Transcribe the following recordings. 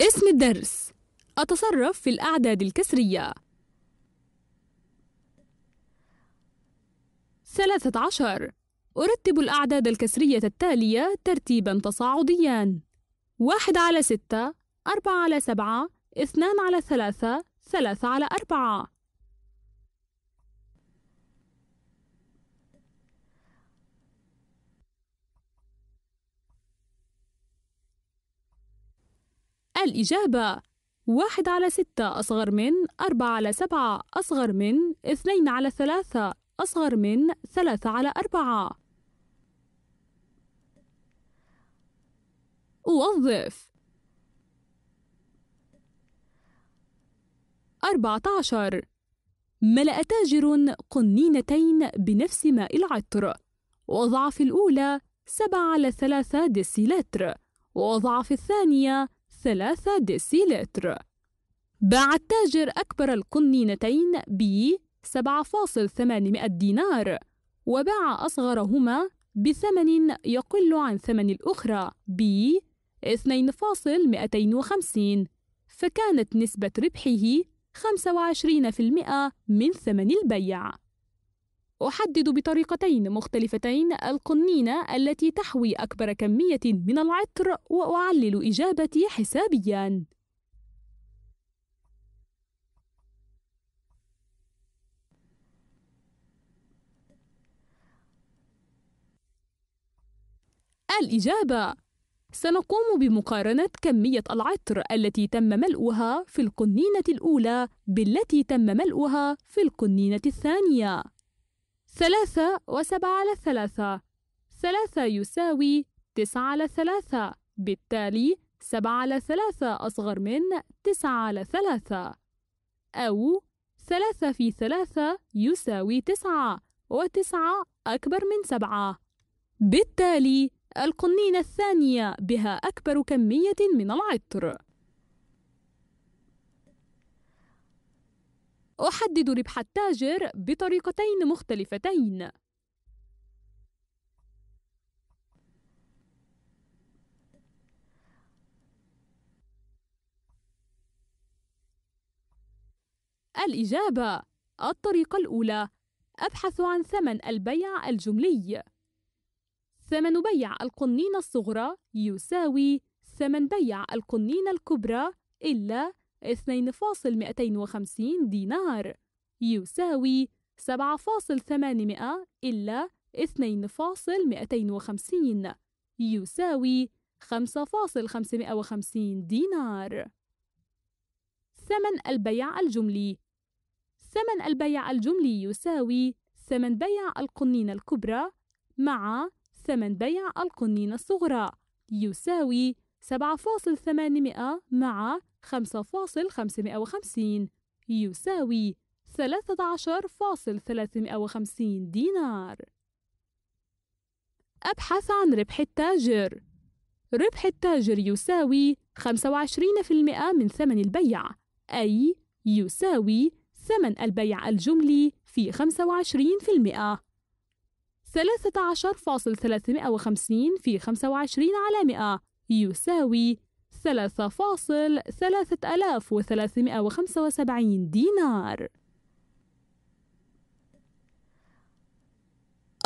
اسم الدرس أتصرف في الأعداد الكسرية ثلاثة عشر أرتب الأعداد الكسرية التالية ترتيبا تصاعديا واحد على ستة أربعة على سبعة اثنان على ثلاثة ثلاثة على أربعة الإجابة واحد على ستة أصغر من أربعة على سبعة أصغر من اثنين على ثلاثة أصغر من ثلاثة على أربعة وظف أربعة عشر ملأ تاجر قنينتين بنفس ماء العطر وضع في الأولى سبعة على ثلاثة ديسيلتر ووضع في الثانية 3 ديسيلتر باع التاجر أكبر القنينتين ب 7.800 دينار وباع أصغرهما بثمن يقل عن ثمن الأخرى ب 2.250 فكانت نسبة ربحه 25% من ثمن البيع أحدد بطريقتين مختلفتين القنينة التي تحوي أكبر كمية من العطر وأعلل إجابتي حسابياً. الإجابة سنقوم بمقارنة كمية العطر التي تم ملؤها في القنينة الأولى بالتي تم ملؤها في القنينة الثانية ثلاثة وسبعة على ثلاثة ثلاثة يساوي تسعة على ثلاثة بالتالي سبعة على ثلاثة أصغر من تسعة على ثلاثة أو ثلاثة في ثلاثة يساوي تسعة وتسعة أكبر من سبعة بالتالي القنينة الثانية بها أكبر كمية من العطر أحدد ربح التاجر بطريقتين مختلفتين الإجابة الطريقة الأولى أبحث عن ثمن البيع الجملي ثمن بيع القنينة الصغرى يساوي ثمن بيع القنينة الكبرى إلا 2.250 دينار يساوي 7.800 إلا 2.250 يساوي 5.550 دينار ثمن البيع الجملي ثمن البيع الجملي يساوي ثمن بيع القنينة الكبرى مع ثمن بيع القنينة الصغرى يساوي 7.800 مع 5.550 يساوي 13.350 دينار أبحث عن ربح التاجر ربح التاجر يساوي 25% من ثمن البيع أي يساوي ثمن البيع الجملي في 25% 13.350 في 25 على 100 يساوي ثلاثة فاصل ثلاثة ألاف وثلاثمائة وخمسة وسبعين دينار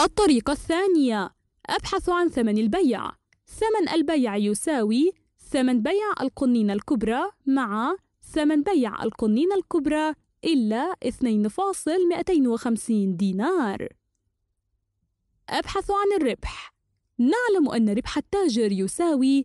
الطريقة الثانية أبحث عن ثمن البيع ثمن البيع يساوي ثمن بيع القنينة الكبرى مع ثمن بيع القنينة الكبرى إلا 2.250 دينار أبحث عن الربح نعلم أن ربح التاجر يساوي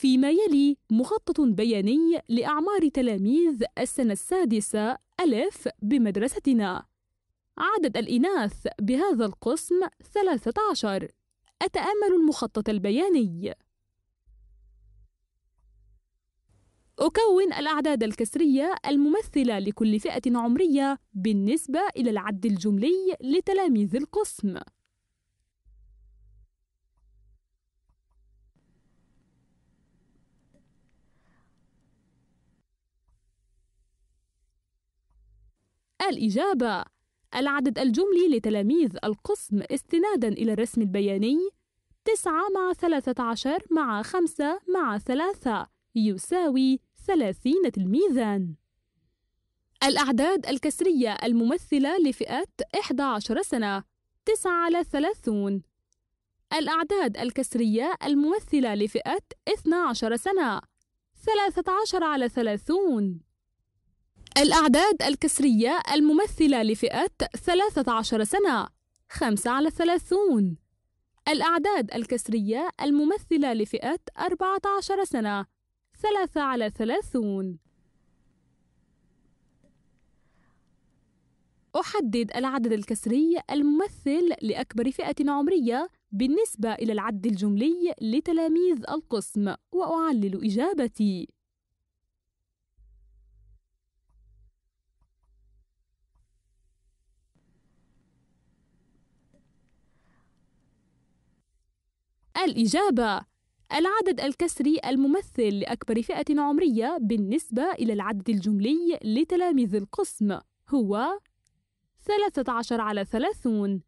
فيما يلي مخطط بياني لأعمار تلاميذ السنة السادسة ألف بمدرستنا عدد الإناث بهذا القسم 13 أتأمل المخطط البياني أكون الأعداد الكسرية الممثلة لكل فئة عمرية بالنسبة إلى العد الجملي لتلاميذ القسم الإجابة العدد الجملي لتلاميذ القسم استنادا إلى الرسم البياني 9 مع 13 مع 5 مع 3 يساوي 30 تلميذا الأعداد الكسرية الممثلة لفئات 11 سنة 9 على 30 الأعداد الكسرية الممثلة لفئة 12 سنة 13 على 30 الأعداد الكسرية الممثلة لفئة 13 سنة 5 على 30 الأعداد الكسرية الممثلة لفئة 14 سنة 3 على 30 أحدد العدد الكسري الممثل لأكبر فئة عمرية بالنسبة إلى العد الجملي لتلاميذ القسم وأعلل إجابتي الإجابة العدد الكسري الممثل لأكبر فئة عمرية بالنسبة إلى العدد الجملي لتلاميذ القسم هو 13 على 30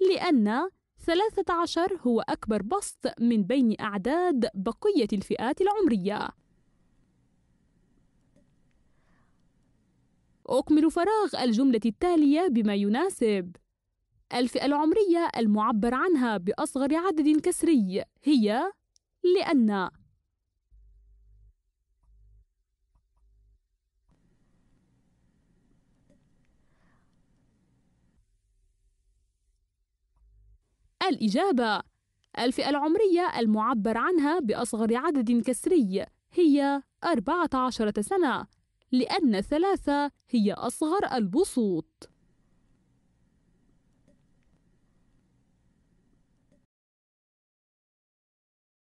لأن 13 هو أكبر بسط من بين أعداد بقية الفئات العمرية أكمل فراغ الجملة التالية بما يناسب الفئة العمرية المعبر عنها بأصغر عدد كسري هي لأن الإجابة الفئة العمرية المعبر عنها بأصغر عدد كسري هي 14 سنة لأن ثلاثة هي أصغر البسوط